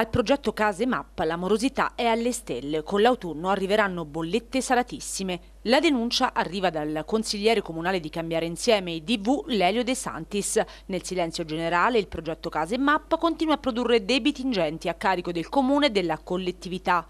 Al progetto Case Mappa l'amorosità è alle stelle, con l'autunno arriveranno bollette salatissime. La denuncia arriva dal consigliere comunale di Cambiare Insieme e DV Lelio De Santis. Nel silenzio generale il progetto Case Mappa continua a produrre debiti ingenti a carico del comune e della collettività.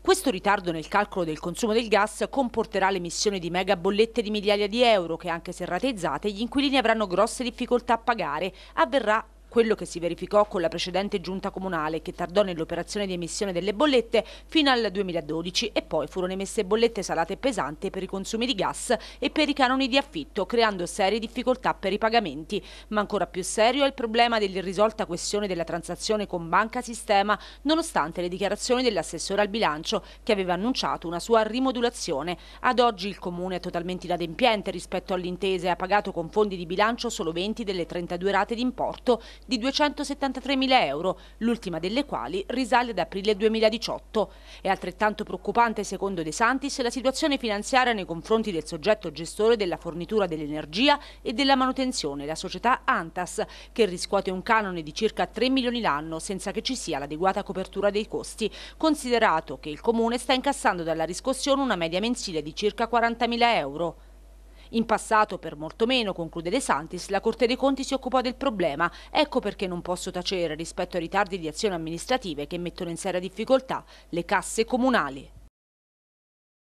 Questo ritardo nel calcolo del consumo del gas comporterà l'emissione di mega bollette di migliaia di euro che anche se rateizzate gli inquilini avranno grosse difficoltà a pagare. Avverrà quello che si verificò con la precedente giunta comunale che tardò nell'operazione di emissione delle bollette fino al 2012 e poi furono emesse bollette salate e pesanti per i consumi di gas e per i canoni di affitto, creando serie difficoltà per i pagamenti. Ma ancora più serio è il problema dell'irrisolta questione della transazione con Banca Sistema, nonostante le dichiarazioni dell'assessore al bilancio che aveva annunciato una sua rimodulazione. Ad oggi il Comune è totalmente inadempiente rispetto all'intesa e ha pagato con fondi di bilancio solo 20 delle 32 rate d'importo di 273.000 euro, l'ultima delle quali risale ad aprile 2018. È altrettanto preoccupante, secondo De Santis, la situazione finanziaria nei confronti del soggetto gestore della fornitura dell'energia e della manutenzione, la società Antas, che riscuote un canone di circa 3 milioni l'anno senza che ci sia l'adeguata copertura dei costi, considerato che il Comune sta incassando dalla riscossione una media mensile di circa 40.000 euro. In passato, per molto meno, conclude De Santis, la Corte dei Conti si occupò del problema. Ecco perché non posso tacere rispetto ai ritardi di azioni amministrative che mettono in seria difficoltà le casse comunali.